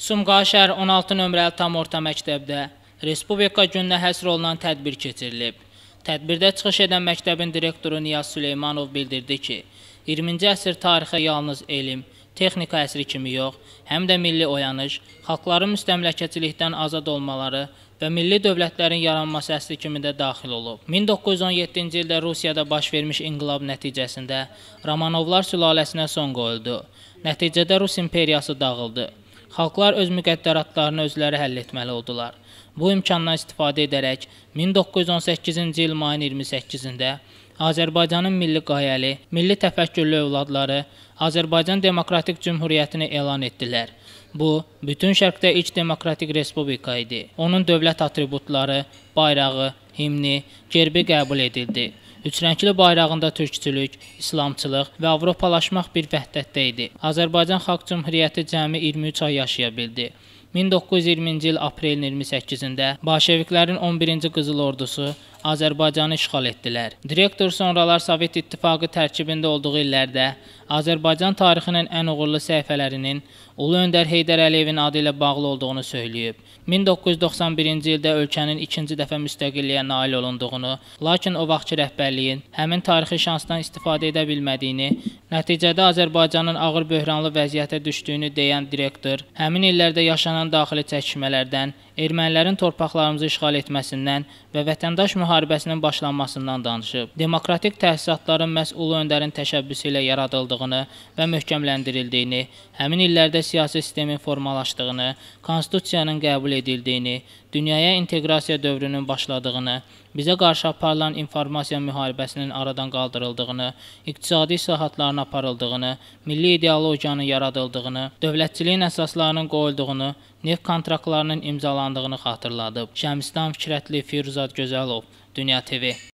Sumqayıt şəhər 16 nömrəli tam orta məktəbdə Respublika gününə həsr olunan tədbir keçirilib. Tədbirdə çıxış edən məktəbin direktoru Niyaz Süleymanov bildirdi ki, 20-ci əsr tarixə yalnız elm, texnika əsri kimi yox, həm də milli oyanış, xalqların müstəmləkəçilikdən azad olmaları və milli dövlətlərin yaranması əsri kimi də daxil olub. 1917-ci ildə Rusiyada baş vermiş inqilab nəticəsində Romanovlar sülaləsinə son qoyuldu. Nəticədə Rus imperiyası dağıldı xalqlar öz müqəddəratlarını özləri həll etməli oldular. Bu imkandan istifadə edərək 1918-ci il mayın 28-də Azərbaycanın milli qayəli, milli təfəkkürlü övladları Azərbaycan Demokratik Cümhuriyyətini elan etdilər. Bu, bütün şərqdə ilk demokratik respublika idi. Onun dövlət atributları, bayrağı, himni, gerbi qəbul edildi. Üçrəngli bayrağında türkçülük, islamçılıq və avropalaşmaq bir vəhdətdə idi. Azərbaycan Xalq Cümhuriyyəti cəmi 23 ay yaşaya bildi. 1920-ci il aprelin 28-də Bolşeviklərin 11-ci Qızıl Ordusu Azərbaycanı işğal etdilər. Direktor sonralar Sovet İttifaqı tərkibində olduğu illərdə Azərbaycan tarixinin ən uğurlu səhifələrinin Ulu öndər Heydər Əliyevin adı ilə bağlı olduğunu söyləyib. 1991-ci ildə ölkənin ikinci dəfə müstəqilliyə nail olunduğunu, lakin o vaxtki rəhbərliyin həmin tarixi şansdan istifadə edə bilmədiyini, nəticədə Azərbaycanın ağır böhranlı vəziyyətə düşdüyünü deyən direktor həmin illərdə yaşanan daxili çəkişmələrdən ermənilərin torpaqlarımızı işğal etməsindən və vətəndaş müharibəsinin başlanmasından danışıb. Demokratik təsisatların məhz ulu öndərin təşəbbüsü ilə yaradıldığını və möhkəmləndirildiyini, həmin illərdə siyasi sistemin formalaşdığını, konstitusiyanın qəbul edildiyini, dünyaya inteqrasiya dövrünün başladığını, bizə qarşı aparılan informasiya müharibəsinin aradan qaldırıldığını, iqtisadi islahatların aparıldığını, milli ideologiyanın yaradıldığını, dövlətçiliyin əsaslarının qoyulduğunu neft kontraktlarının imzalandığını xatırladıb. Şəmsdan Fikrətli, Firuzad Gözəlov, Dünya TV